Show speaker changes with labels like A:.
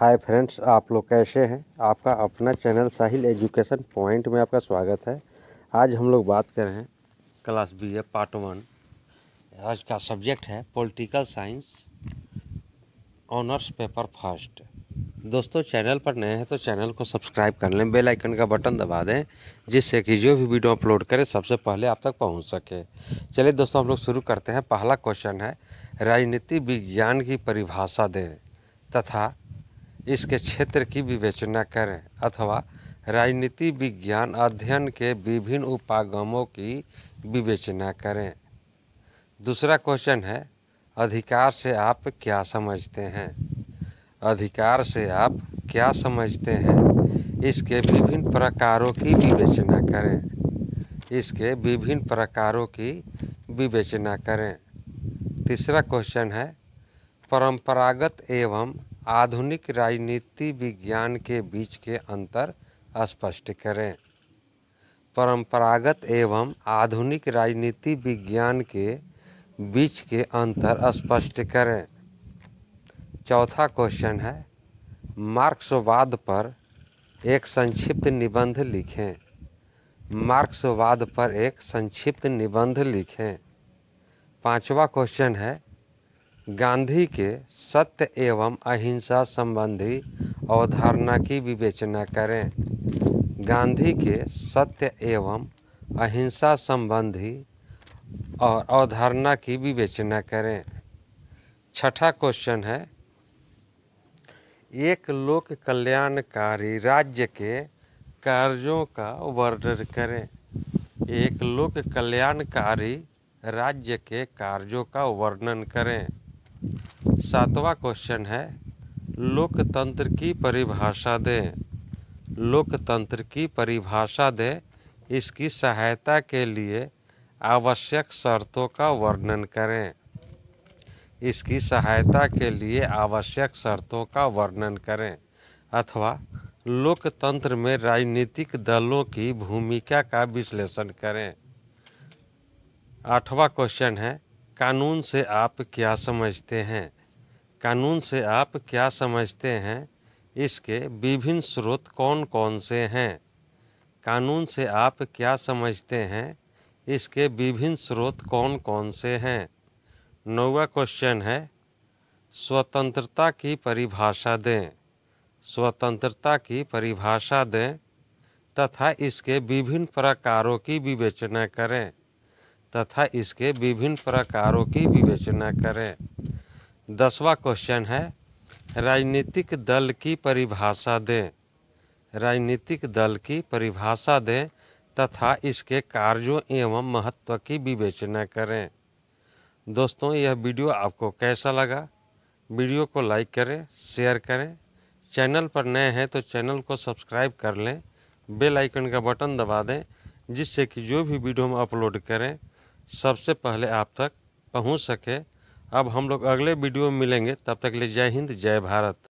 A: hi friends आप लोग कैसे हैं आपका अपना चैनल साहिल एजुकेशन पॉइंट में आपका स्वागत है आज हम लोग बात कर रहे हैं class B A part one आज का सब्जेक्ट है political science honours paper first दोस्तों चैनल पर नए हैं तो चैनल को सब्सक्राइब कर लें बेल आइकन का बटन दबा दें जिससे कि जो भी वीडियो अपलोड करें सबसे पहले आप तक पहुंच सके चलिए दोस्तों हम लोग शुरू करते हैं पहला क्वेश्चन है राजनीति विज्ञान की परिभाषा दें तथा इसके क्षेत्र की विवेचना करें अथवा राजनीति विज्ञान अध्ययन के विभिन्न उपागमों की विवेचना करें दूसरा क्वेश्चन है अधिकार से आप क्या समझते हैं अधिकार से आप क्या समझते हैं इसके विभिन्न प्रकारों की विवेचना करें इसके विभिन्न प्रकारों की विवेचना करें तीसरा क्वेश्चन है परंपरागत एवं आधुनिक राजनीति विज्ञान के बीच के अंतर स्पष्ट करें परंपरागत एवं आधुनिक राजनीति विज्ञान के बीच के अंतर स्पष्ट करें चौथा क्वेश्चन है मार्क्सवाद पर एक संक्षिप्त निबंध लिखें मार्क्सवाद पर एक संक्षिप्त निबंध लिखें पांचवा क्वेश्चन है गांधी के सत्य एवं अहिंसा संबंधी अवधारणा की विवेचना करें गांधी के सत्य एवं अहिंसा संबंधी और अवधारणा की विवेचना करें छठा क्वेश्चन है एक लोक कल्याणकारी राज्य के कार्यों का वर्णन करें एक लोक कल्याणकारी राज्य के कार्यों का वर्णन करें सातवां क्वेश्चन है लोकतंत्र की परिभाषा दें लोकतंत्र की परिभाषा दें इसकी सहायता के लिए आवश्यक शर्तों का वर्णन करें इसकी सहायता के लिए आवश्यक शर्तों का वर्णन करें अथवा लोकतंत्र में राजनीतिक दलों की भूमिका का विश्लेषण करें आठवां क्वेश्चन है कानून से आप क्या समझते हैं कानून से आप क्या समझते हैं इसके विभिन्न स्रोत कौन कौन से हैं कानून से आप क्या समझते हैं इसके विभिन्न स्रोत कौन कौन से हैं नौवा क्वेश्चन है स्वतंत्रता की परिभाषा दें स्वतंत्रता की परिभाषा दें तथा इसके विभिन्न प्रकारों की विवेचना करें तथा इसके विभिन्न प्रकारों की विवेचना करें दसवा क्वेश्चन है राजनीतिक दल की परिभाषा दें राजनीतिक दल की परिभाषा दें तथा इसके कार्यों एवं महत्व की विवेचना करें दोस्तों यह वीडियो आपको कैसा लगा वीडियो को लाइक करें शेयर करें चैनल पर नए हैं तो चैनल को सब्सक्राइब कर लें बेल आइकन का बटन दबा दें जिससे कि जो भी वीडियो हम अपलोड करें सबसे पहले आप तक पहुंच सके अब हम लोग अगले वीडियो में मिलेंगे तब तक के लिए जय हिंद जय भारत